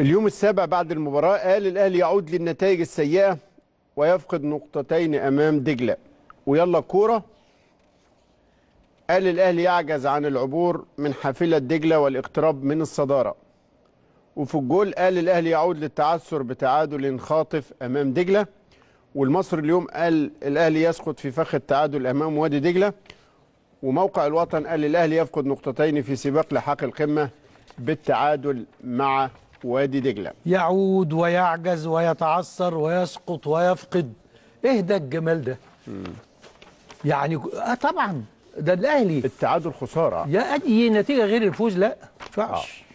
اليوم السابع بعد المباراة قال الأهلي يعود للنتائج السيئة ويفقد نقطتين أمام دجلة ويلا الكورة قال الأهلي يعجز عن العبور من حافلة دجلة والاقتراب من الصدارة وفي الجول قال الأهلي يعود للتعثر بتعادل خاطف أمام دجلة والمصري اليوم قال الأهلي يسقط في فخ التعادل أمام وادي دجلة وموقع الوطن قال الأهلي يفقد نقطتين في سباق لحاق القمة بالتعادل مع وادي دجله يعود ويعجز ويتعثر ويسقط ويفقد ده الجمال ده مم. يعني اه طبعا ده الاهلي التعادل خساره يا ادي نتيجه غير الفوز لا ما ينفعش آه.